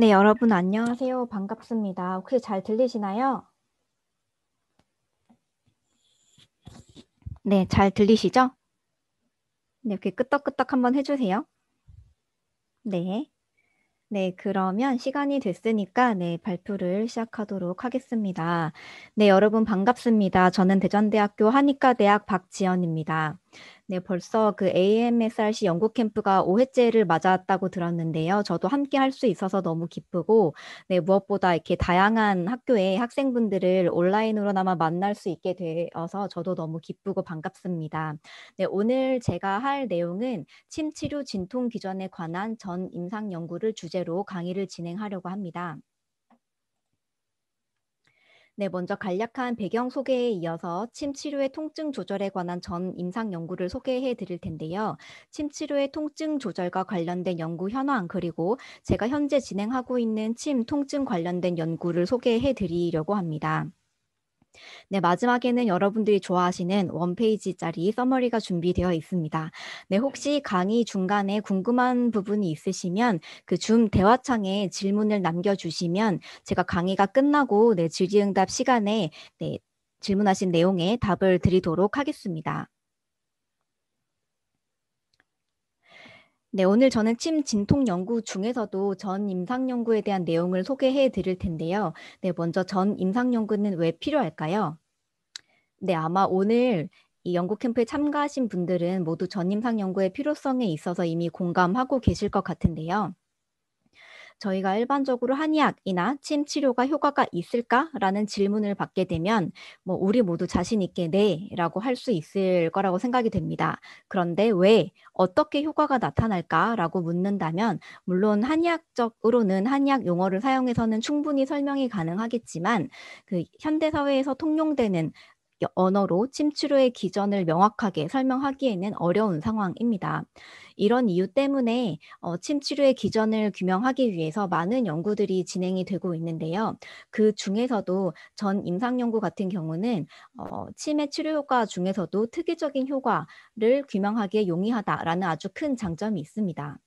네, 여러분 안녕하세요. 반갑습니다. 혹시 잘 들리시나요? 네, 잘 들리시죠? 네, 이렇게 끄떡끄떡 한번 해주세요. 네. 네, 그러면 시간이 됐으니까 네, 발표를 시작하도록 하겠습니다. 네, 여러분 반갑습니다. 저는 대전대학교 한의과대학 박지연입니다. 네, 벌써 그 AMSRC 연구 캠프가 5회째를 맞았다고 들었는데요. 저도 함께 할 수 있어서 너무 기쁘고, 네, 무엇보다 이렇게 다양한 학교의 학생분들을 온라인으로나마 만날 수 있게 되어서 저도 너무 기쁘고 반갑습니다. 네, 오늘 제가 할 내용은 침 치료 진통 기전에 관한 전 임상 연구를 주제로 강의를 진행하려고 합니다. 네, 먼저 간략한 배경 소개에 이어서 침 치료의 통증 조절에 관한 전 임상 연구를 소개해 드릴 텐데요. 침 치료의 통증 조절과 관련된 연구 현황 그리고 제가 현재 진행하고 있는 침 통증 관련된 연구를 소개해 드리려고 합니다. 네, 마지막에는 여러분들이 좋아하시는 원페이지짜리 서머리가 준비되어 있습니다. 네, 혹시 강의 중간에 궁금한 부분이 있으시면 그 줌 대화창에 질문을 남겨주시면 제가 강의가 끝나고 네, 질의응답 시간에 네, 질문하신 내용에 답을 드리도록 하겠습니다. 네, 오늘 저는 침 진통 연구 중에서도 전 임상 연구에 대한 내용을 소개해 드릴 텐데요. 네, 먼저 전 임상 연구는 왜 필요할까요? 네, 아마 오늘 이 연구 캠프에 참가하신 분들은 모두 전 임상 연구의 필요성에 있어서 이미 공감하고 계실 것 같은데요. 저희가 일반적으로 한의학이나 침 치료가 효과가 있을까라는 질문을 받게 되면 뭐 우리 모두 자신 있게 네라고 할 수 있을 거라고 생각이 됩니다. 그런데 왜 어떻게 효과가 나타날까라고 묻는다면 물론 한의학적으로는 한의학 용어를 사용해서는 충분히 설명이 가능하겠지만 그 현대 사회에서 통용되는 언어로 침출의 기전을 명확하게 설명하기에는 어려운 상황입니다. 이런 이유 때문에 어, 침출의 기전을 규명하기 위해서 많은 연구들이 진행이 되고 있는데요. 그 중에서도 전 임상연구 같은 경우는 어, 치매 치료 효과 중에서도 특이적인 효과를 규명하기에 용이하다라는 아주 큰 장점이 있습니다.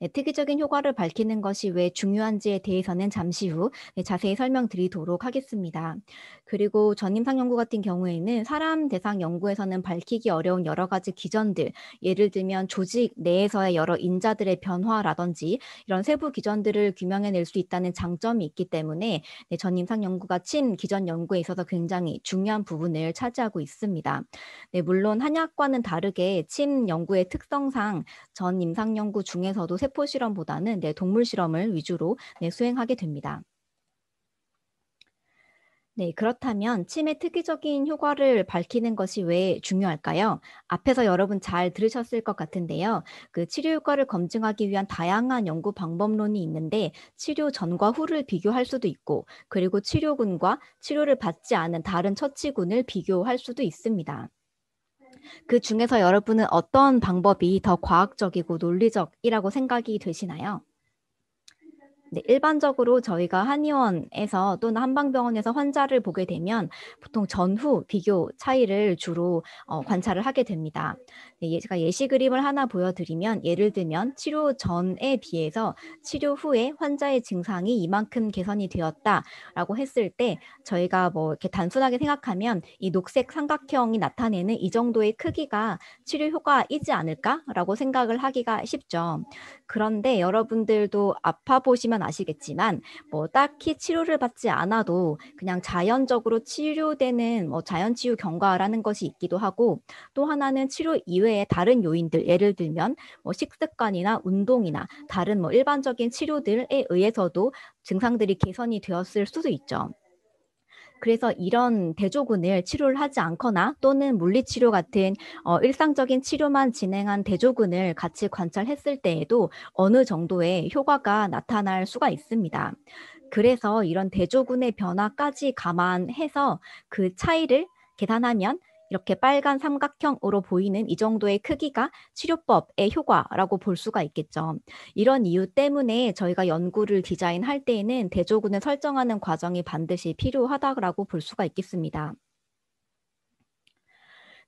네, 특이적인 효과를 밝히는 것이 왜 중요한지에 대해서는 잠시 후 네, 자세히 설명드리도록 하겠습니다. 그리고 전임상 연구 같은 경우에는 사람 대상 연구에서는 밝히기 어려운 여러 가지 기전들, 예를 들면 조직 내에서의 여러 인자들의 변화라든지 이런 세부 기전들을 규명해낼 수 있다는 장점이 있기 때문에 네, 전임상 연구가 친 기전 연구에 있어서 굉장히 중요한 부분을 차지하고 있습니다. 네, 물론 한약과는 다르게 침 연구의 특성상 전 임상 연구 중에서도 세포 실험보다는 네, 동물 실험을 위주로 네, 수행하게 됩니다. 네, 그렇다면 침의 특이적인 효과를 밝히는 것이 왜 중요할까요? 앞에서 여러분 잘 들으셨을 것 같은데요. 그 치료 효과를 검증하기 위한 다양한 연구 방법론이 있는데 치료 전과 후를 비교할 수도 있고 그리고 치료군과 치료를 받지 않은 다른 처치군을 비교할 수도 있습니다. 그 중에서 여러분은 어떤 방법이 더 과학적이고 논리적이라고 생각이 되시나요? 네, 일반적으로 저희가 한의원에서 또는 한방병원에서 환자를 보게 되면 보통 전후 비교 차이를 주로 어, 관찰을 하게 됩니다. 네, 예, 제가 예시 그림을 하나 보여드리면 예를 들면 치료 전에 비해서 치료 후에 환자의 증상이 이만큼 개선이 되었다라고 했을 때 저희가 뭐 이렇게 단순하게 생각하면 이 녹색 삼각형이 나타내는 이 정도의 크기가 치료 효과이지 않을까라고 생각을 하기가 쉽죠. 그런데 여러분들도 아파 보시면 건 아시겠지만 뭐 딱히 치료를 받지 않아도 그냥 자연적으로 치료되는 뭐 자연 치유 경과라는 것이 있기도 하고 또 하나는 치료 이외에 다른 요인들 예를 들면 뭐 식습관이나 운동이나 다른 뭐 일반적인 치료들에 의해서도 증상들이 개선이 되었을 수도 있죠. 그래서 이런 대조군을 치료를 하지 않거나 또는 물리치료 같은 어, 일상적인 치료만 진행한 대조군을 같이 관찰했을 때에도 어느 정도의 효과가 나타날 수가 있습니다. 그래서 이런 대조군의 변화까지 감안해서 그 차이를 계산하면 이렇게 빨간 삼각형으로 보이는 이 정도의 크기가 치료법의 효과라고 볼 수가 있겠죠. 이런 이유 때문에 저희가 연구를 디자인할 때에는 대조군을 설정하는 과정이 반드시 필요하다고 볼 수가 있겠습니다.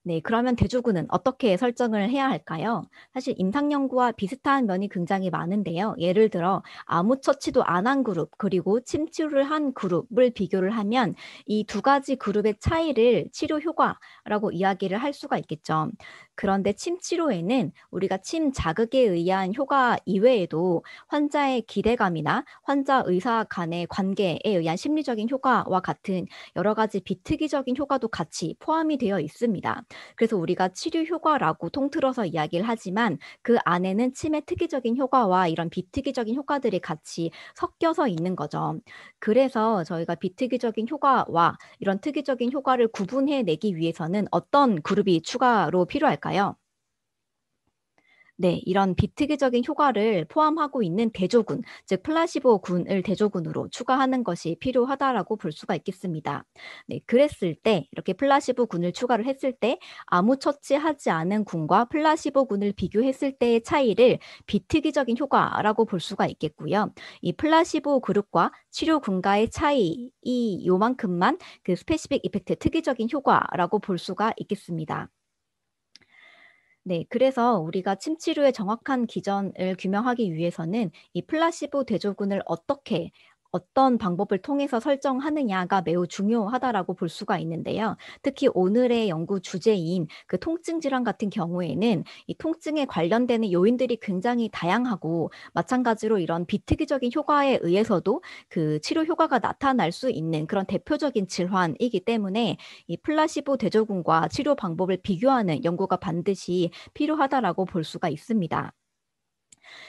네, 그러면 대조군은 어떻게 설정을 해야 할까요? 사실 임상연구와 비슷한 면이 굉장히 많은데요. 예를 들어 아무 처치도 안 한 그룹 그리고 침치를 한 그룹을 비교를 하면 이 두 가지 그룹의 차이를 치료 효과라고 이야기를 할 수가 있겠죠. 그런데 침 치료에는 우리가 침 자극에 의한 효과 이외에도 환자의 기대감이나 환자 의사 간의 관계에 의한 심리적인 효과와 같은 여러 가지 비특이적인 효과도 같이 포함이 되어 있습니다. 그래서 우리가 치료 효과라고 통틀어서 이야기를 하지만 그 안에는 침의 특이적인 효과와 이런 비특이적인 효과들이 같이 섞여서 있는 거죠. 그래서 저희가 비특이적인 효과와 이런 특이적인 효과를 구분해 내기 위해서는 어떤 그룹이 추가로 필요할까요? 있을요 네, 이런 비특이적인 효과를 포함하고 있는 대조군, 즉 플라시보 군을 대조군으로 추가하는 것이 필요하다라고 볼 수가 있겠습니다. 네, 그랬을 때 이렇게 플라시보 군을 추가를 했을 때 아무 처치하지 않은 군과 플라시보 군을 비교했을 때의 차이를 비특이적인 효과라고 볼 수가 있겠고요. 이 플라시보 그룹과 치료 군과의 차이 이 요만큼만 그 스페시픽 이펙트 특이적인 효과라고 볼 수가 있겠습니다. 네, 그래서 우리가 침치료의 정확한 기전을 규명하기 위해서는 이 플라시보 대조군을 어떻게 어떤 방법을 통해서 설정하느냐가 매우 중요하다라고 볼 수가 있는데요. 특히 오늘의 연구 주제인 그 통증 질환 같은 경우에는 이 통증에 관련되는 요인들이 굉장히 다양하고 마찬가지로 이런 비특이적인 효과에 의해서도 그 치료 효과가 나타날 수 있는 그런 대표적인 질환이기 때문에 이 플라시보 대조군과 치료 방법을 비교하는 연구가 반드시 필요하다라고 볼 수가 있습니다.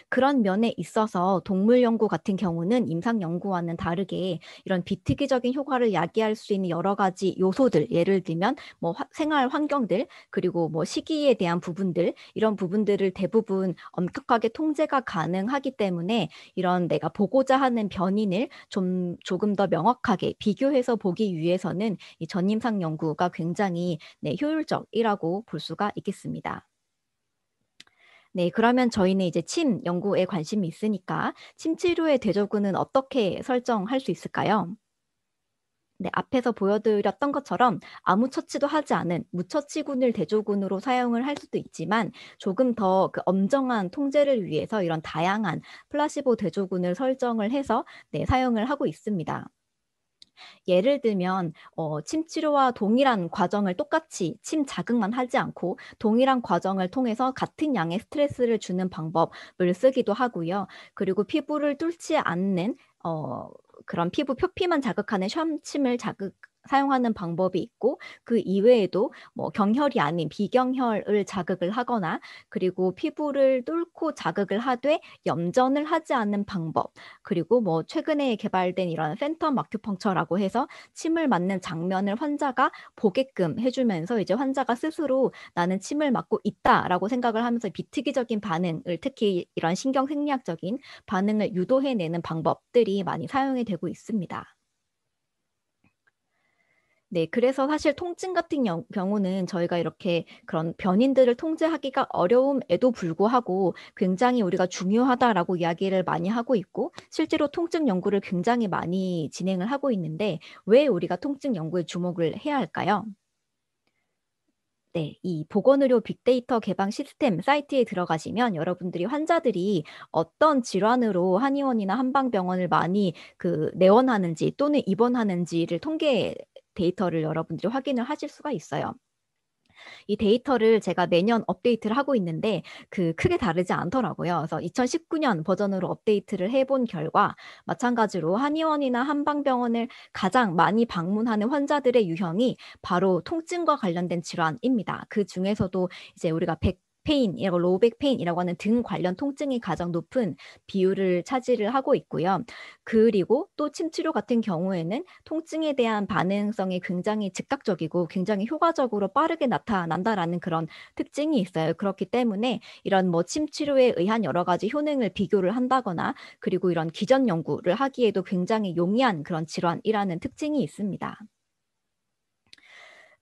그런 면에 있어서 동물 연구 같은 경우는 임상 연구와는 다르게 이런 비특이적인 효과를 야기할 수 있는 여러 가지 요소들, 예를 들면 뭐 화, 생활 환경들, 그리고 뭐 시기에 대한 부분들, 이런 부분들을 대부분 엄격하게 통제가 가능하기 때문에 이런 내가 보고자 하는 변인을 좀 조금 더 명확하게 비교해서 보기 위해서는 이 전임상 연구가 굉장히 네, 효율적이라고 볼 수가 있겠습니다. 네, 그러면 저희는 이제 침 연구에 관심이 있으니까 침 치료의 대조군은 어떻게 설정할 수 있을까요? 네, 앞에서 보여드렸던 것처럼 아무 처치도 하지 않은 무처치군을 대조군으로 사용을 할 수도 있지만 조금 더 그 엄정한 통제를 위해서 이런 다양한 플라시보 대조군을 설정을 해서 네, 사용을 하고 있습니다. 예를 들면 어, 침 치료와 동일한 과정을 똑같이 침 자극만 하지 않고 동일한 과정을 통해서 같은 양의 스트레스를 주는 방법을 쓰기도 하고요. 그리고 피부를 뚫지 않는 어, 그런 피부 표피만 자극하는 샴침을 자극 사용하는 방법이 있고 그 이외에도 뭐 경혈이 아닌 비경혈을 자극을 하거나 그리고 피부를 뚫고 자극을 하되 염전을 하지 않는 방법 그리고 뭐 최근에 개발된 이런 팬텀 마큐펑처라고 해서 침을 맞는 장면을 환자가 보게끔 해주면서 이제 환자가 스스로 나는 침을 맞고 있다라고 생각을 하면서 비특이적인 반응을 특히 이런 신경생리학적인 반응을 유도해내는 방법들이 많이 사용이 되고 있습니다. 네, 그래서 사실 통증 같은 경우는 저희가 이렇게 그런 변인들을 통제하기가 어려움에도 불구하고 굉장히 우리가 중요하다라고 이야기를 많이 하고 있고 실제로 통증 연구를 굉장히 많이 진행을 하고 있는데 왜 우리가 통증 연구에 주목을 해야 할까요? 네, 이 보건의료 빅데이터 개방 시스템 사이트에 들어가시면 여러분들이 환자들이 어떤 질환으로 한의원이나 한방병원을 많이 그 내원하는지 또는 입원하는지를 통계 데이터를 여러분들이 확인을 하실 수가 있어요. 이 데이터를 제가 매년 업데이트를 하고 있는데 그 크게 다르지 않더라고요. 그래서 2019년 버전으로 업데이트를 해본 결과 마찬가지로 한의원이나 한방병원을 가장 많이 방문하는 환자들의 유형이 바로 통증과 관련된 질환입니다. 그 중에서도 이제 우리가 100 페인이라고 로백 페인이라고 하는 등 관련 통증이 가장 높은 비율을 차지를 하고 있고요. 그리고 또 침치료 같은 경우에는 통증에 대한 반응성이 굉장히 즉각적이고 굉장히 효과적으로 빠르게 나타난다라는 그런 특징이 있어요. 그렇기 때문에 이런 뭐 침치료에 의한 여러 가지 효능을 비교를 한다거나 그리고 이런 기전 연구를 하기에도 굉장히 용이한 그런 질환이라는 특징이 있습니다.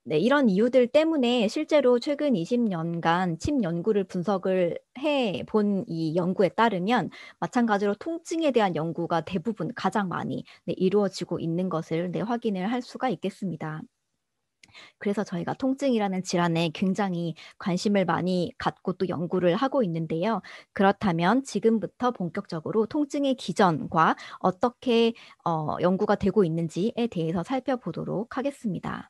네, 이런 이유들 때문에 실제로 최근 20년간 침 연구를 분석을 해 본 이 연구에 따르면 마찬가지로 통증에 대한 연구가 대부분 가장 많이 네, 이루어지고 있는 것을 네, 확인을 할 수가 있겠습니다. 그래서 저희가 통증이라는 질환에 굉장히 관심을 많이 갖고 또 연구를 하고 있는데요. 그렇다면 지금부터 본격적으로 통증의 기전과 어떻게 어, 연구가 되고 있는지에 대해서 살펴보도록 하겠습니다.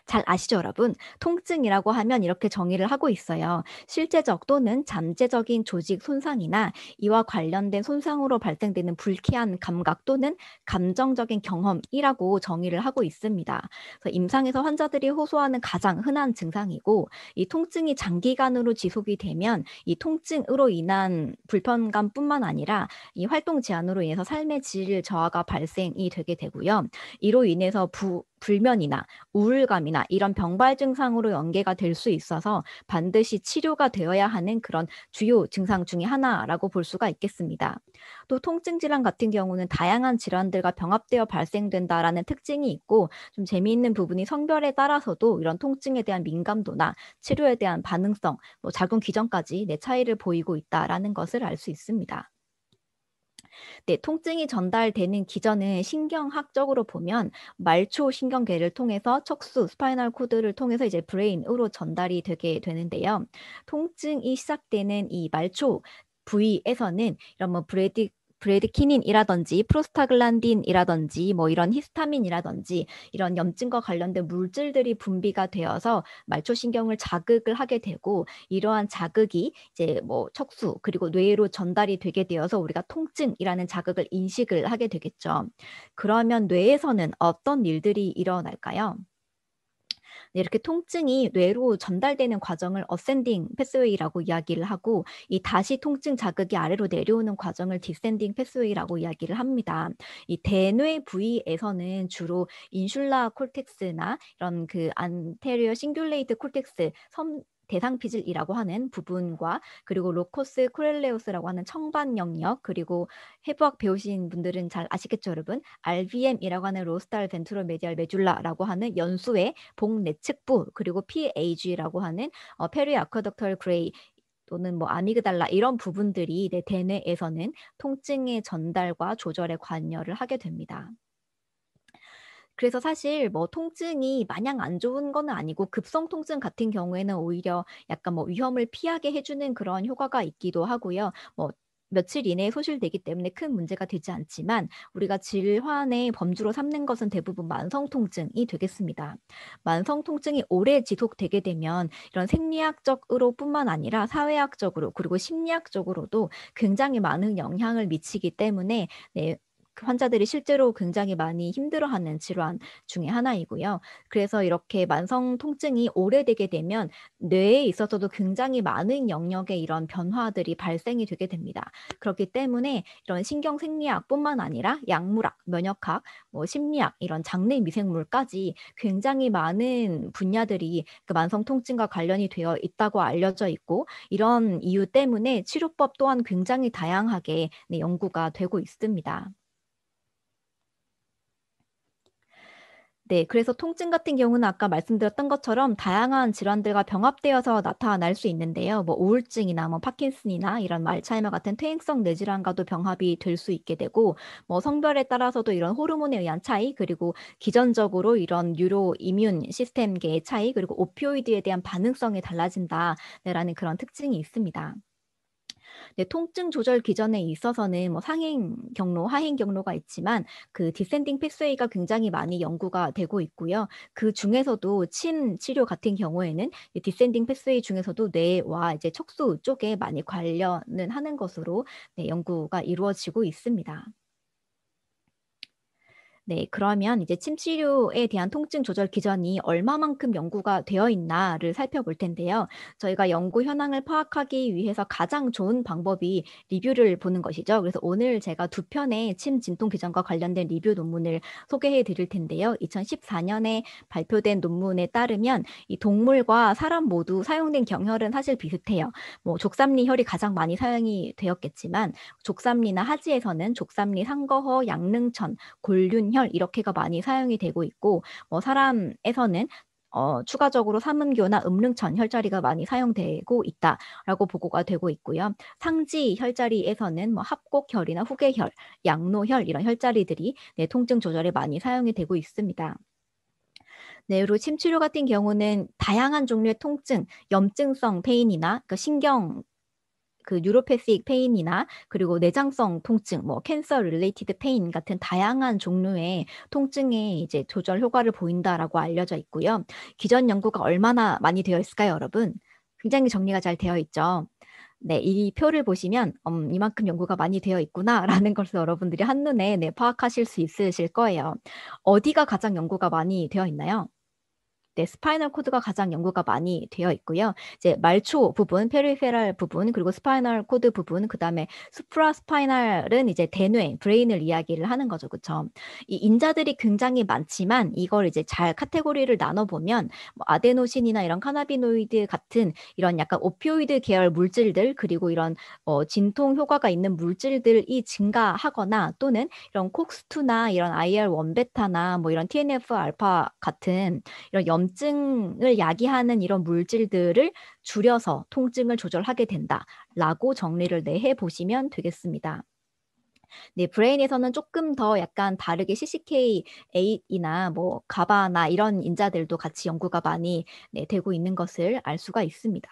잘 아시죠, 여러분? 통증이라고 하면 이렇게 정의를 하고 있어요. 실제적 또는 잠재적인 조직 손상이나 이와 관련된 손상으로 발생되는 불쾌한 감각 또는 감정적인 경험이라고 정의를 하고 있습니다. 그래서 임상에서 환자들이 호소하는 가장 흔한 증상이고 이 통증이 장기간으로 지속이 되면 이 통증으로 인한 불편감뿐만 아니라 이 활동 제한으로 인해서 삶의 질 저하가 발생이 되게 되고요. 이로 인해서 부, 불면이나 우울감이 증상이나 이런 병발 증상으로 연계가 될 수 있어서 반드시 치료가 되어야 하는 그런 주요 증상 중의 하나라고 볼 수가 있겠습니다. 또 통증 질환 같은 경우는 다양한 질환들과 병합되어 발생된다라는 특징이 있고 좀 재미있는 부분이 성별에 따라서도 이런 통증에 대한 민감도나 치료에 대한 반응성, 뭐 작용 기전까지 내 차이를 보이고 있다라는 것을 알 수 있습니다. 네, 통증이 전달되는 기전은 신경학적으로 보면 말초 신경계를 통해서 척수 스파이널 코드를 통해서 이제 브레인으로 전달이 되게 되는데요. 통증이 시작되는 이 말초 부위에서는 이런 뭐 브레디 브레드키닌이라든지 프로스타글란딘이라든지 뭐 이런 히스타민이라든지 이런 염증과 관련된 물질들이 분비가 되어서 말초신경을 자극을 하게 되고 이러한 자극이 이제 뭐 척수 그리고 뇌로 전달이 되게 되어서 우리가 통증이라는 자극을 인식을 하게 되겠죠. 그러면 뇌에서는 어떤 일들이 일어날까요? 이렇게 통증이 뇌로 전달되는 과정을 어센딩 패스웨이라고 이야기를 하고 이 다시 통증 자극이 아래로 내려오는 과정을 디센딩 패스웨이라고 이야기를 합니다. 이 대뇌 부위에서는 주로 인슐라 콜텍스나 이런 그 안테리어 싱귤레이트 콜텍스 섬 대상피질이라고 하는 부분과 그리고 로코스 쿠렐레우스라고 하는 청반 영역 그리고 해부학 배우신 분들은 잘 아시겠죠 여러분 RVM이라고 하는 로스탈 벤트로 메디알 메줄라라고 하는 연수의 복 내측부 그리고 PAG라고 하는 어, 페리 아쿠덕털 그레이 또는 뭐 아미그달라 이런 부분들이 내 대뇌에서는 통증의 전달과 조절에 관여를 하게 됩니다. 그래서 사실 뭐 통증이 마냥 안 좋은 건 아니고 급성 통증 같은 경우에는 오히려 약간 뭐 위험을 피하게 해주는 그런 효과가 있기도 하고요. 뭐 며칠 이내에 소실되기 때문에 큰 문제가 되지 않지만 우리가 질환의 범주로 삼는 것은 대부분 만성 통증이 되겠습니다. 만성 통증이 오래 지속되게 되면 이런 생리학적으로뿐만 아니라 사회학적으로 그리고 심리학적으로도 굉장히 많은 영향을 미치기 때문에 네, 그 환자들이 실제로 굉장히 많이 힘들어하는 질환 중의 하나이고요. 그래서 이렇게 만성 통증이 오래되게 되면 뇌에 있어서도 굉장히 많은 영역에 이런 변화들이 발생이 되게 됩니다. 그렇기 때문에 이런 신경 생리학뿐만 아니라 약물학, 면역학, 뭐 심리학 이런 장내 미생물까지 굉장히 많은 분야들이 그 만성 통증과 관련이 되어 있다고 알려져 있고 이런 이유 때문에 치료법 또한 굉장히 다양하게 연구가 되고 있습니다. 네, 그래서 통증 같은 경우는 아까 말씀드렸던 것처럼 다양한 질환들과 병합되어서 나타날 수 있는데요. 뭐 우울증이나 뭐 파킨슨이나 이런 말차이머 같은 퇴행성 뇌질환과도 병합이 될 수 있게 되고 뭐 성별에 따라서도 이런 호르몬에 의한 차이 그리고 기전적으로 이런 유로 이뮨 시스템계의 차이 그리고 오피오이드에 대한 반응성이 달라진다라는 그런 특징이 있습니다. 네, 통증 조절 기전에 있어서는 뭐 상행 경로, 하행 경로가 있지만 그 디센딩 패스웨이가 굉장히 많이 연구가 되고 있고요. 그 중에서도 침 치료 같은 경우에는 디센딩 패스웨이 중에서도 뇌와 이제 척수 쪽에 많이 관련은 하는 것으로 네, 연구가 이루어지고 있습니다. 네, 그러면 이제 침치료에 대한 통증 조절 기전이 얼마만큼 연구가 되어 있나를 살펴볼 텐데요. 저희가 연구 현황을 파악하기 위해서 가장 좋은 방법이 리뷰를 보는 것이죠. 그래서 오늘 제가 두 편의 침 진통 기전과 관련된 리뷰 논문을 소개해 드릴 텐데요. 2014년에 발표된 논문에 따르면 이 동물과 사람 모두 사용된 경혈은 사실 비슷해요. 뭐 족삼리 혈이 가장 많이 사용이 되었겠지만 족삼리나 하지에서는 족삼리 상거허 양릉천 골륜 관절, 이렇게가 많이 사용이 되고 있고 뭐 사람에서는 어, 추가적으로 삼음교나 음릉천 혈자리가 많이 사용되고 있다라고 보고가 되고 있고요. 상지 혈자리에서는 뭐 합곡혈이나 후계혈, 양노혈 이런 혈자리들이 네, 통증 조절에 많이 사용이 되고 있습니다. 네, 그리고 침치료 같은 경우는 다양한 종류의 통증, 염증성 페인이나 그러니까 신경 그 뉴로패틱 페인이나 그리고 내장성 통증, 뭐 캔서 릴레이티드 페인 같은 다양한 종류의 통증에 이제 조절 효과를 보인다라고 알려져 있고요. 기존 연구가 얼마나 많이 되어 있을까요, 여러분? 굉장히 정리가 잘 되어 있죠. 네, 이 표를 보시면 음, 이만큼 연구가 많이 되어 있구나라는 것을 여러분들이 한눈에 네, 파악하실 수 있으실 거예요. 어디가 가장 연구가 많이 되어 있나요? 네, 스파이널 코드가 가장 연구가 많이 되어 있고요. 이제 말초 부분, 페리페랄 부분, 그리고 스파이널 코드 부분, 그다음에 수프라 스파이널은 이제 대뇌, 브레인을 이야기를 하는 거죠. 그렇죠? 이 인자들이 굉장히 많지만 이걸 이제 잘 카테고리를 나눠 보면 뭐 아데노신이나 이런 카나비노이드 같은 이런 약간 오피오이드 계열 물질들 그리고 이런 어, 진통 효과가 있는 물질들이 증가하거나 또는 이런 콕스투나 이런 IR 원베타나 뭐 이런 TNF 알파 같은 이런 염 염증을 야기하는 이런 물질들을 줄여서 통증을 조절하게 된다라고 정리를 내해 네, 보시면 되겠습니다. 네, 브레인에서는 조금 더 약간 다르게 CCK8이나 뭐 가바나 이런 인자들도 같이 연구가 많이 네, 되고 있는 것을 알 수가 있습니다.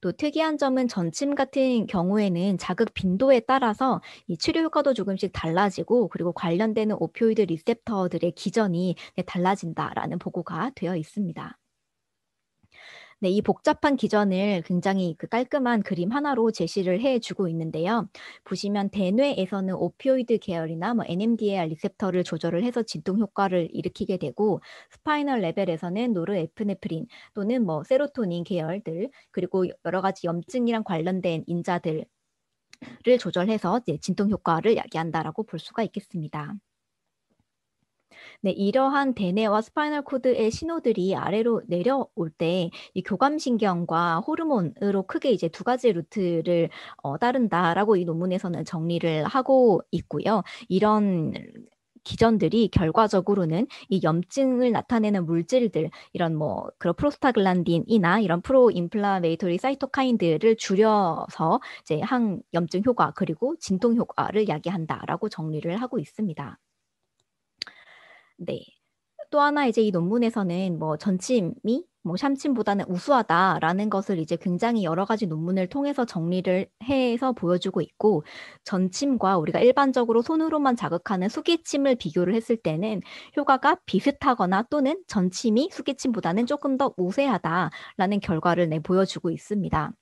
또 특이한 점은 전침 같은 경우에는 자극 빈도에 따라서 이 치료 효과도 조금씩 달라지고 그리고 관련되는 오피오이드 리셉터들의 기전이 네, 달라진다라는 보고가 되어 있습니다. 네, 이 복잡한 기전을 굉장히 그 깔끔한 그림 하나로 제시를 해주고 있는데요. 보시면 대뇌에서는 오피오이드 계열이나 뭐 NMDA 리셉터를 조절을 해서 진통 효과를 일으키게 되고 스파이널 레벨에서는 노르에프네프린 또는 뭐 세로토닌 계열들 그리고 여러 가지 염증이랑 관련된 인자들 을 조절해서 진통 효과를 야기한다라고 볼 수가 있겠습니다. 네, 이러한 대뇌와 스파이널 코드의 신호들이 아래로 내려올 때 이 교감신경과 호르몬으로 크게 이제 두 가지 루트를 어, 따른다라고 이 논문에서는 정리를 하고 있고요. 이런 기전들이 결과적으로는 이 염증을 나타내는 물질들 이런 뭐 그런 프로스타글란딘이나 이런 프로인플라메이토리 사이토카인들을 줄여서 이제 항염증 효과 그리고 진통 효과를 야기한다라고 정리를 하고 있습니다. 네. 또 하나 이제 이 논문에서는 뭐 전침이 뭐 샴침보다는 우수하다라는 것을 이제 굉장히 여러 가지 논문을 통해서 정리를 해서 보여주고 있고 전침과 우리가 일반적으로 손으로만 자극하는 수기침을 비교를 했을 때는 효과가 비슷하거나 또는 전침이 수기침보다는 조금 더 우세하다라는 결과를 내 보여주고 있습니다.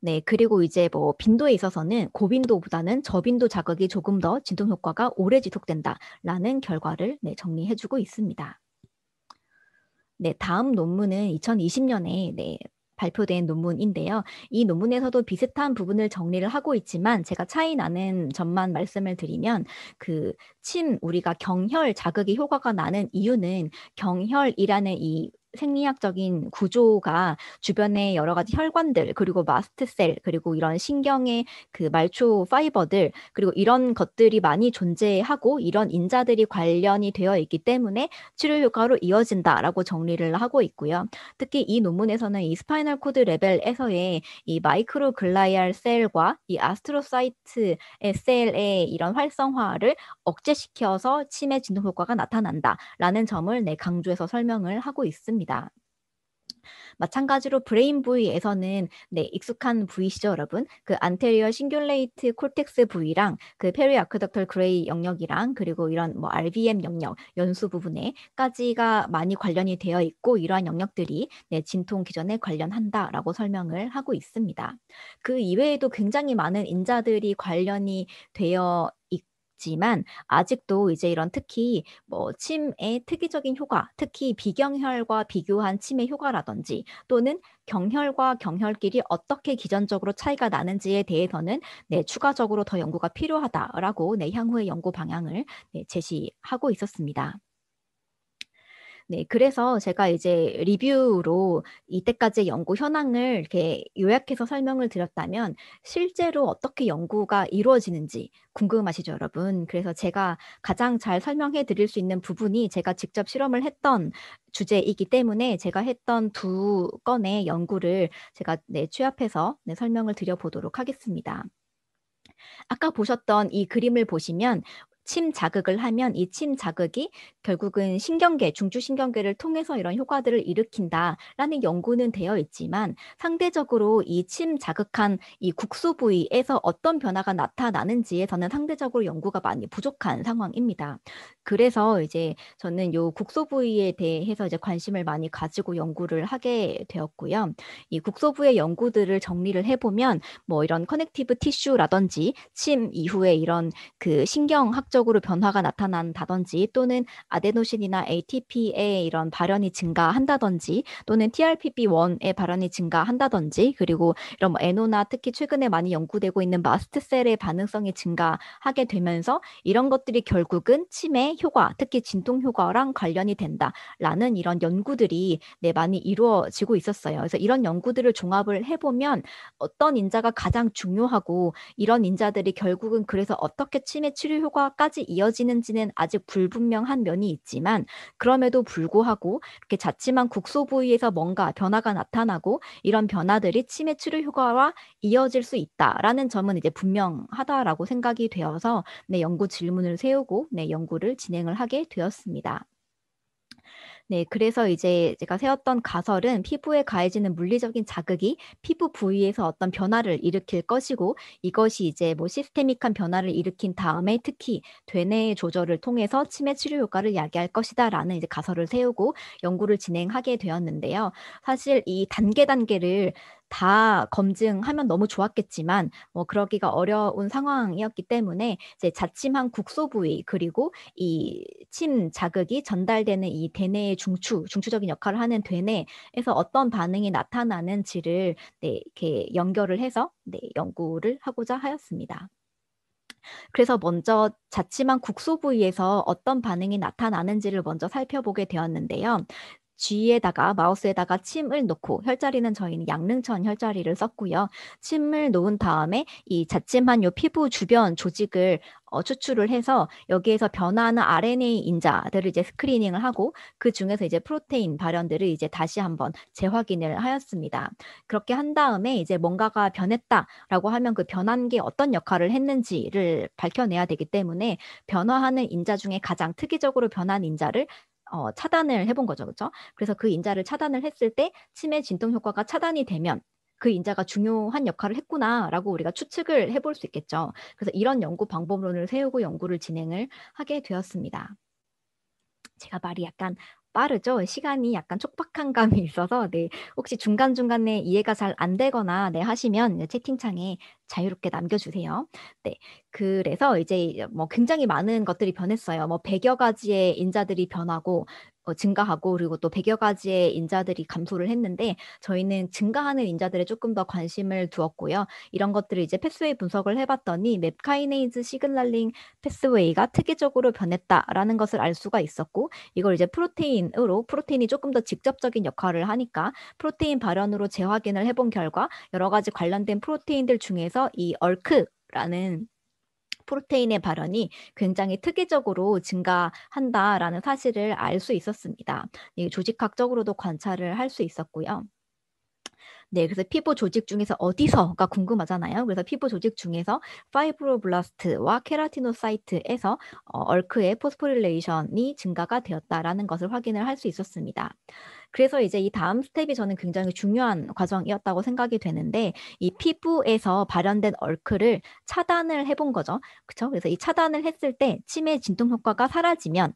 네, 그리고 이제 뭐 빈도에 있어서는 고빈도보다는 저빈도 자극이 조금 더 진동 효과가 오래 지속된다라는 결과를 네, 정리해 주고 있습니다. 네, 다음 논문은 2020년에 네, 발표된 논문인데요. 이 논문에서도 비슷한 부분을 정리를 하고 있지만 제가 차이 나는 점만 말씀을 드리면 그 침 우리가 경혈 자극이 효과가 나는 이유는 경혈이라는 이 생리학적인 구조가 주변의 여러 가지 혈관들 그리고 마스트셀 그리고 이런 신경의 그 말초 파이버들 그리고 이런 것들이 많이 존재하고 이런 인자들이 관련이 되어 있기 때문에 치료 효과로 이어진다라고 정리를 하고 있고요. 특히 이 논문에서는 이 스파이널 코드 레벨에서의 이 마이크로글라이알 셀과 이 아스트로사이트 셀의 이런 활성화를 억제시켜서 치매 진동 효과가 나타난다라는 점을 네, 강조해서 설명을 하고 있습니다. 있니다 마찬가지로 브레인 부위에서는 네 익숙한 부위시죠 여러분 그 안테리어 싱귤레이트 콜텍스 부위랑 그 페리 아크덕털 그레이 영역이랑 그리고 이런 뭐 RBM 영역 연수 부분에까지가 많이 관련이 되어 있고 이러한 영역들이 네 진통 기전에 관련한다라고 설명을 하고 있습니다 그 이외에도 굉장히 많은 인자들이 관련이 되어 있고 있지만 아직도 이제 이런 특히 뭐 침의 특이적인 효과, 특히 비경혈과 비교한 침의 효과라든지 또는 경혈과 경혈끼리 어떻게 기전적으로 차이가 나는지에 대해서는 네, 추가적으로 더 연구가 필요하다라고 네, 향후의 연구 방향을 네, 제시하고 있었습니다. 네, 그래서 제가 이제 리뷰로 이때까지의 연구 현황을 이렇게 요약해서 설명을 드렸다면 실제로 어떻게 연구가 이루어지는지 궁금하시죠, 여러분? 그래서 제가 가장 잘 설명해 드릴 수 있는 부분이 제가 직접 실험을 했던 주제이기 때문에 제가 했던 두 건의 연구를 제가 네, 취합해서 네, 설명을 드려보도록 하겠습니다. 아까 보셨던 이 그림을 보시면 침 자극을 하면 이 침 자극이 결국은 신경계, 중추신경계를 통해서 이런 효과들을 일으킨다라는 연구는 되어 있지만 상대적으로 이 침 자극한 이 국소 부위에서 어떤 변화가 나타나는지에서는 상대적으로 연구가 많이 부족한 상황입니다. 그래서 이제 저는 요 국소 부위에 대해서 이제 관심을 많이 가지고 연구를 하게 되었고요. 이 국소 부의 위 연구들을 정리를 해보면 뭐 이런 커넥티브 티슈라든지 침 이후에 이런 그 신경학 복합적으로 변화가 나타난다든지 또는 아데노신이나 a t p 에 이런 발현이 증가한다든지 또는 TRPB1의 발현이 증가한다든지 그리고 이런 뭐 에노나 특히 최근에 많이 연구되고 있는 마스트셀의 반응성이 증가하게 되면서 이런 것들이 결국은 치매 효과, 특히 진통 효과랑 관련이 된다라는 이런 연구들이 네, 많이 이루어지고 있었어요. 그래서 이런 연구들을 종합을 해보면 어떤 인자가 가장 중요하고 이런 인자들이 결국은 그래서 어떻게 치매 치료 효과가 끝까지 이어지는지는 아직 불분명한 면이 있지만 그럼에도 불구하고 이렇게 자침만 국소 부위에서 뭔가 변화가 나타나고 이런 변화들이 치매 치료 효과와 이어질 수 있다라는 점은 이제 분명하다라고 생각이 되어서 내 네, 연구 질문을 세우고 내 네, 연구를 진행을 하게 되었습니다. 네, 그래서 이제 제가 세웠던 가설은 피부에 가해지는 물리적인 자극이 피부 부위에서 어떤 변화를 일으킬 것이고 이것이 이제 뭐 시스테믹한 변화를 일으킨 다음에 특히 되뇌 조절을 통해서 치매 치료 효과를 야기할 것이다라는 이제 가설을 세우고 연구를 진행하게 되었는데요. 사실 이 단계 단계를 다 검증하면 너무 좋았겠지만 뭐 그러기가 어려운 상황이었기 때문에 이제 자침한 국소 부위 그리고 이 침 자극이 전달되는 이 대뇌의 중추 중추적인 역할을 하는 대뇌에서 어떤 반응이 나타나는지를 네, 이렇게 연결을 해서 네, 연구를 하고자 하였습니다. 그래서 먼저 자침한 국소 부위에서 어떤 반응이 나타나는지를 먼저 살펴보게 되었는데요. G에다가 마우스에다가 침을 놓고 혈자리는 저희는 양릉천 혈자리를 썼고요. 침을 놓은 다음에 이 자침한 요 피부 주변 조직을 어, 추출을 해서 여기에서 변화하는 RNA 인자들을 이제 스크리닝을 하고 그 중에서 이제 프로테인 발현들을 이제 다시 한번 재확인을 하였습니다. 그렇게 한 다음에 이제 뭔가가 변했다라고 하면 그 변한 게 어떤 역할을 했는지를 밝혀내야 되기 때문에 변화하는 인자 중에 가장 특이적으로 변한 인자를 어, 차단을 해본 거죠. 그렇죠? 그래서 그 인자를 차단을 했을 때 치매 진통 효과가 차단이 되면 그 인자가 중요한 역할을 했구나라고 우리가 추측을 해볼 수 있겠죠. 그래서 이런 연구 방법론을 세우고 연구를 진행을 하게 되었습니다. 제가 말이 약간 빠르죠. 시간이 약간 촉박한 감이 있어서 네, 혹시 중간중간에 이해가 잘 안 되거나 네, 하시면 채팅창에 자유롭게 남겨주세요. 네, 그래서 이제 뭐 굉장히 많은 것들이 변했어요. 뭐 백여 가지의 인자들이 변하고 어, 증가하고 그리고 또 100여 가지의 인자들이 감소를 했는데 저희는 증가하는 인자들에 조금 더 관심을 두었고요. 이런 것들을 이제 패스웨이 분석을 해봤더니 맵카이네이즈 시글널링 패스웨이가 특이적으로 변했다라는 것을 알 수가 있었고 이걸 이제 프로테인으로 프로테인이 조금 더 직접적인 역할을 하니까 프로테인 발현으로 재확인을 해본 결과 여러 가지 관련된 프로테인들 중에서 이 얼크 라는 프로테인의 발언이 굉장히 특이적으로 증가한다라는 사실을 알 수 있었습니다. 조직학적으로도 관찰을 할 수 있었고요. 네, 그래서 피부 조직 중에서 어디서가 궁금하잖아요. 그래서 피부 조직 중에서 파이브로블라스트와 케라티노사이트에서 어, 얼크의 포스포릴레이션이 증가가 되었다라는 것을 확인을 할 수 있었습니다. 그래서 이제 이 다음 스텝이 저는 굉장히 중요한 과정이었다고 생각이 되는데 이 피부에서 발현된 얼크를 차단을 해본 거죠. 그렇죠? 그래서 이 차단을 했을 때 치매 진통 효과가 사라지면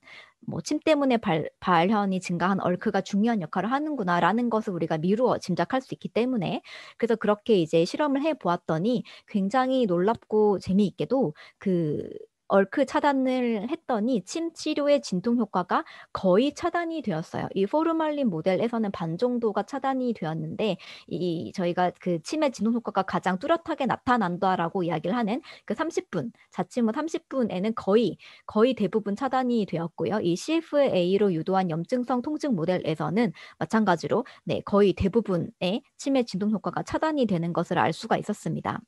뭐 침 때문에 발, 발현이 증가한 얼크가 중요한 역할을 하는구나라는 것을 우리가 미루어 짐작할 수 있기 때문에 그래서 그렇게 이제 실험을 해 보았더니 굉장히 놀랍고 재미있게도 그 얼크 차단을 했더니 침 치료의 진통 효과가 거의 차단이 되었어요. 이 포르말린 모델에서는 반 정도가 차단이 되었는데 이 저희가 그 침의 진통 효과가 가장 뚜렷하게 나타난다라고 이야기를 하는 그 30분 자침 후 30분에는 거의 거의 대부분 차단이 되었고요. 이 CFA로 유도한 염증성 통증 모델에서는 마찬가지로 네, 거의 대부분의 침의 진통 효과가 차단이 되는 것을 알 수가 있었습니다.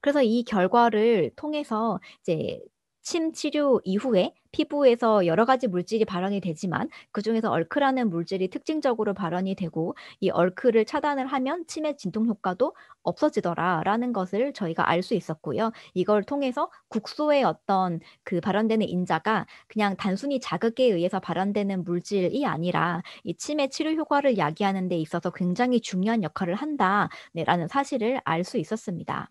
그래서 이 결과를 통해서 이제 침 치료 이후에 피부에서 여러 가지 물질이 발현이 되지만 그중에서 얼크라는 물질이 특징적으로 발현이 되고 이 얼크를 차단을 하면 침의 진통 효과도 없어지더라라는 것을 저희가 알 수 있었고요. 이걸 통해서 국소의 어떤 그 발현되는 인자가 그냥 단순히 자극에 의해서 발현되는 물질이 아니라 이 침의 치료 효과를 야기하는 데 있어서 굉장히 중요한 역할을 한다라는 사실을 알 수 있었습니다.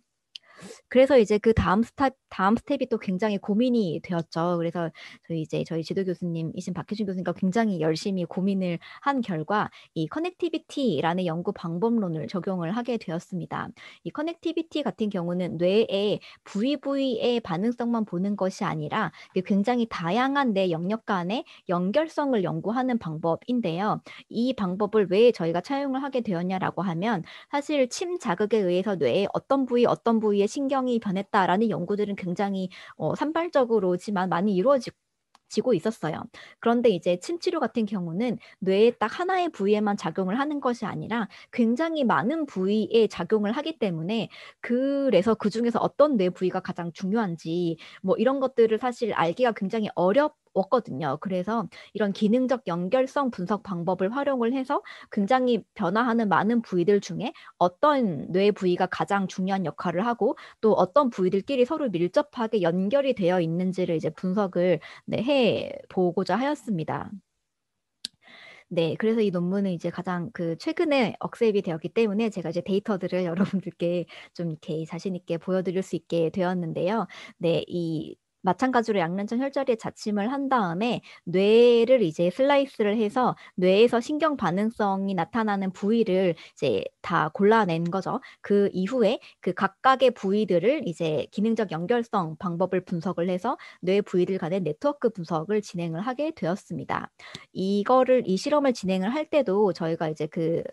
그래서 이제 그 다음 스타 다음 스텝이 또 굉장히 고민이 되었죠. 그래서 저희 이제 저희 지도 교수님이신 박혜준 교수님과 굉장히 열심히 고민을 한 결과 이 커넥티비티라는 연구 방법론을 적용을 하게 되었습니다. 이 커넥티비티 같은 경우는 뇌의 부위 부위의 반응성만 보는 것이 아니라 굉장히 다양한 뇌 영역 간의 연결성을 연구하는 방법인데요. 이 방법을 왜 저희가 차용을 하게 되었냐라고 하면 사실 침 자극에 의해서 뇌의 어떤 부위 어떤 부위에 신경이 변했다라는 연구들은 굉장히 어, 산발적으로지만 많이 이루어지고 지고 있었어요. 그런데 이제 침치료 같은 경우는 뇌에딱 하나의 부위에만 작용을 하는 것이 아니라 굉장히 많은 부위에 작용을 하기 때문에 그래서 그 중에서 어떤 뇌 부위가 가장 중요한지 뭐 이런 것들을 사실 알기가 굉장히 어렵 없거든요. 그래서 이런 기능적 연결성 분석 방법을 활용을 해서 굉장히 변화하는 많은 부위들 중에 어떤 뇌 부위가 가장 중요한 역할을 하고 또 어떤 부위들끼리 서로 밀접하게 연결이 되어 있는지를 이제 분석을 네, 해 보고자 하였습니다. 네, 그래서 이 논문은 이제 가장 그 최근에 억셉이 되었기 때문에 제가 이제 데이터들을 여러분들께 좀 이렇게 자신 있게 보여드릴 수 있게 되었는데요. 네, 이 마찬가지로 양면천 혈자리에 자침을 한 다음에 뇌를 이제 슬라이스를 해서 뇌에서 신경 반응성이 나타나는 부위를 이제 다 골라낸 거죠. 그 이후에 그 각각의 부위들을 이제 기능적 연결성 방법을 분석을 해서 뇌 부위들 간의 네트워크 분석을 진행을 하게 되었습니다. 이거를 이 실험을 진행을 할 때도 저희가 이제 그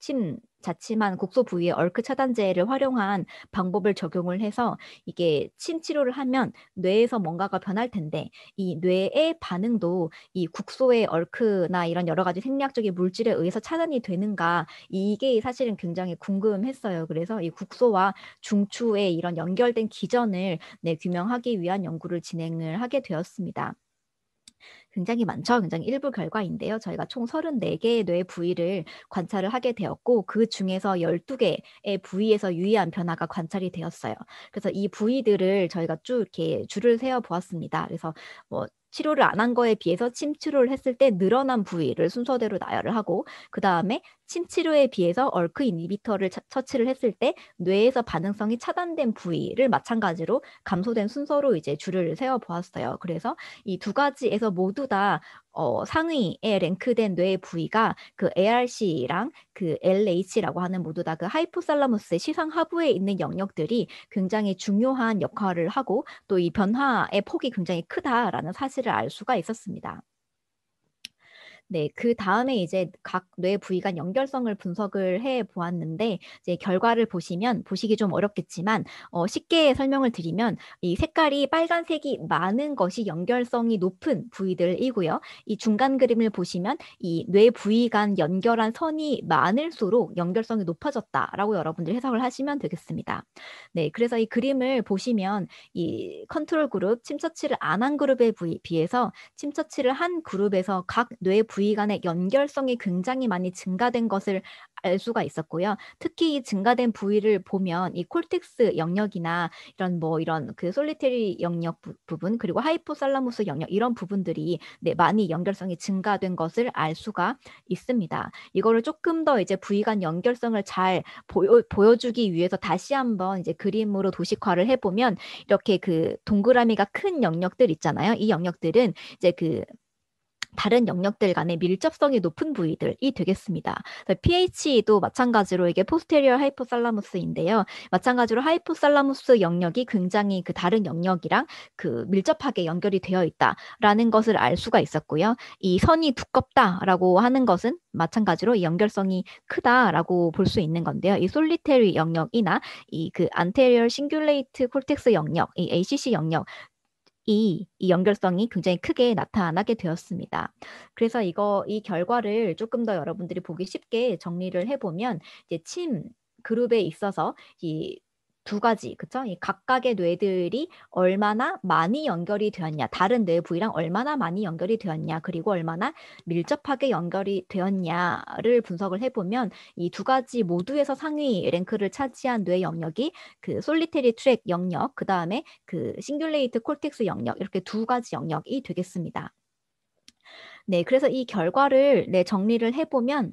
침 자침한 국소 부위에 얼크 차단제를 활용한 방법을 적용을 해서 이게 침 치료를 하면 뇌에서 뭔가가 변할 텐데 이 뇌의 반응도 이 국소의 얼크나 이런 여러 가지 생리학적인 물질에 의해서 차단이 되는가 이게 사실은 굉장히 궁금했어요. 그래서 이 국소와 중추의 이런 연결된 기전을 네, 규명하기 위한 연구를 진행을 하게 되었습니다. 굉장히 많죠. 굉장히 일부 결과인데요. 저희가 총 34개의 뇌 부위를 관찰을 하게 되었고 그 중에서 12개의 부위에서 유의한 변화가 관찰이 되었어요. 그래서 이 부위들을 저희가 쭉 이렇게 줄을 세어 보았습니다. 그래서 뭐 치료를 안 한 거에 비해서 침치료를 했을 때 늘어난 부위를 순서대로 나열을 하고 그 다음에 침치료에 비해서 얼크 이히비터를 처, 처치를 했을 때 뇌에서 반응성이 차단된 부위를 마찬가지로 감소된 순서로 이제 줄을 세워 보았어요. 그래서 이 두 가지에서 모두 다 어, 상위에 랭크된 뇌 부위가 그 ARC랑 그 LH라고 하는 모두 다 그 하이포살라무스 의 시상 하부에 있는 영역들이 굉장히 중요한 역할을 하고 또 이 변화의 폭이 굉장히 크다라는 사실을 알 수가 있었습니다. 네, 그 다음에 이제 각 뇌 부위 간 연결성을 분석을 해 보았는데 이제 결과를 보시면 보시기 좀 어렵겠지만 어, 쉽게 설명을 드리면 이 색깔이 빨간색이 많은 것이 연결성이 높은 부위들이고요. 이 중간 그림을 보시면 이 뇌 부위 간 연결한 선이 많을수록 연결성이 높아졌다라고 여러분들 해석을 하시면 되겠습니다. 네, 그래서 이 그림을 보시면 이 컨트롤 그룹 침처치를 안 한 그룹에 비해서 침처치를 한 그룹에서 각 뇌 부위 부위 간의 연결성이 굉장히 많이 증가된 것을 알 수가 있었고요. 특히 이 증가된 부위를 보면 이 콜텍스 영역이나 이런 뭐 이런 그 솔리테리 영역 부, 분 그리고 하이포살라무스 영역 이런 부분들이 네, 많이 연결성이 증가된 것을 알 수가 있습니다. 이거를 조금 더 이제 부위 간 연결성을 잘 보여, 보여주기 위해서 다시 한번 이제 그림으로 도식화를 해보면 이렇게 그 동그라미가 큰 영역들 있잖아요. 이 영역들은 이제 그 다른 영역들 간의 밀접성이 높은 부위들이 되겠습니다. PH도 마찬가지로 이게 포스테리어 하이포살라무스인데요. 마찬가지로 하이포살라무스 영역이 굉장히 그 다른 영역이랑 그 밀접하게 연결이 되어 있다라는 것을 알 수가 있었고요. 이 선이 두껍다라고 하는 것은 마찬가지로 연결성이 크다라고 볼 수 있는 건데요. 이 솔리테리 영역이나 이그 안테리얼 싱귤레이트 콜텍스 영역, 이 ACC 영역 이, 이 연결성이 굉장히 크게 나타나게 되었습니다. 그래서 이거 이 결과를 조금 더 여러분들이 보기 쉽게 정리를 해보면 이제 침 그룹에 있어서 이두 가지, 그쵸? 이 각각의 뇌들이 얼마나 많이 연결이 되었냐, 다른 뇌 부위랑 얼마나 많이 연결이 되었냐, 그리고 얼마나 밀접하게 연결이 되었냐를 분석을 해보면 이 두 가지 모두에서 상위 랭크를 차지한 뇌 영역이 그 솔리테리 트랙 영역, 그 다음에 그 싱귤레이트 콜텍스 영역, 이렇게 두 가지 영역이 되겠습니다. 네, 그래서 이 결과를 네, 정리를 해보면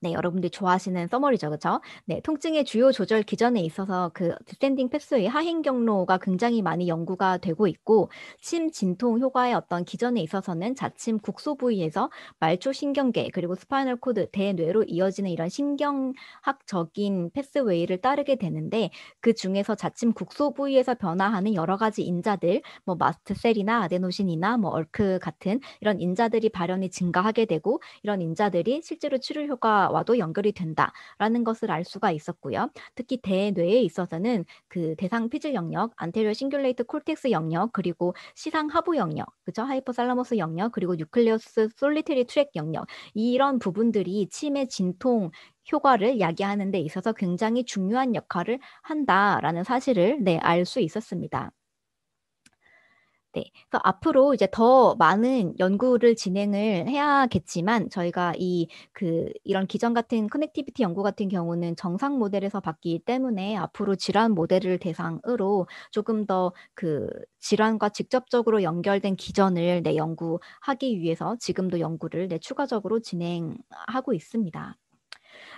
네, 여러분들이 좋아하시는 써머리죠 그렇죠? 네, 통증의 주요 조절 기전에 있어서 그 디센딩 패스의 하행 경로가 굉장히 많이 연구가 되고 있고 침 진통 효과의 어떤 기전에 있어서는 자침 국소 부위에서 말초 신경계 그리고 스파이널 코드 대뇌로 이어지는 이런 신경학적인 패스웨이를 따르게 되는데 그 중에서 자침 국소 부위에서 변화하는 여러 가지 인자들 뭐 마스트셀이나 아데노신이나 뭐 얼크 같은 이런 인자들이 발현이 증가하게 되고 이런 인자들이 실제로 치료 효과 와도 연결이 된다라는 것을 알 수가 있었고요. 특히 대뇌에 있어서는 그 대상 피질 영역, 안테리어 싱귤레이트 콜텍스 영역, 그리고 시상 하부 영역, 그죠? 하이퍼살라모스 영역, 그리고 뉴클레우스 솔리테리 트랙 영역 이런 부분들이 치매 진통 효과를 야기하는 데 있어서 굉장히 중요한 역할을 한다라는 사실을 네, 알수 있었습니다. 네. 그래서 앞으로 이제 더 많은 연구를 진행을 해야겠지만 저희가 이 그 이런 기전 같은 커넥티비티 연구 같은 경우는 정상 모델에서 받기 때문에 앞으로 질환 모델을 대상으로 조금 더 그 질환과 직접적으로 연결된 기전을 내 연구하기 위해서 지금도 연구를 내 네, 추가적으로 진행하고 있습니다.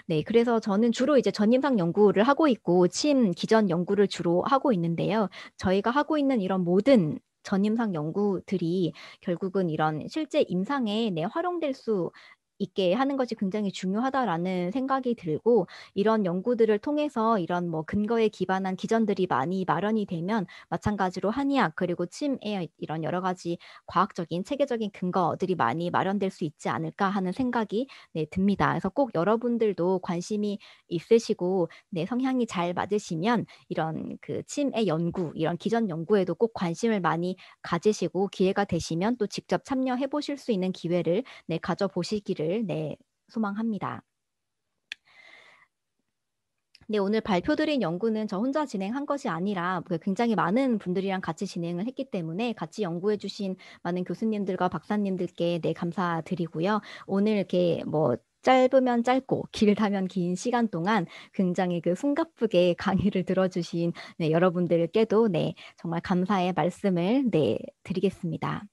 네, 그래서 저는 주로 이제 전임상 연구를 하고 있고 침 기전 연구를 주로 하고 있는데요. 저희가 하고 있는 이런 모든 전임상 연구들이 결국은 이런 실제 임상에 내 활용될 수 있게 하는 것이 굉장히 중요하다라는 생각이 들고 이런 연구들을 통해서 이런 뭐 근거에 기반한 기전들이 많이 마련이 되면 마찬가지로 한의학 그리고 침해 이런 여러 가지 과학적인 체계적인 근거들이 많이 마련될 수 있지 않을까 하는 생각이 네, 듭니다. 그래서 꼭 여러분들도 관심이 있으시고 네, 성향이 잘 맞으시면 이런 그침해 연구 이런 기전 연구에도 꼭 관심을 많이 가지시고 기회가 되시면 또 직접 참여해 보실 수 있는 기회를 네, 가져보시기를 것을 네, 네, 소망합니다. 네, 오늘 발표드린 연구는 저 혼자 진행한 것이 아니라 그 굉장히 많은 분들이랑 같이 진행을 했기 때문에 같이 연구해 주신 많은 교수님들과 박사님들께 네, 감사드리고요. 오늘 이렇게 뭐 짧으면 짧고 길다면 긴 시간 동안 굉장히 그 숨가쁘게 강의를 들어주신 네, 여러분들께도 네, 정말 감사의 말씀을 네, 드리겠습니다.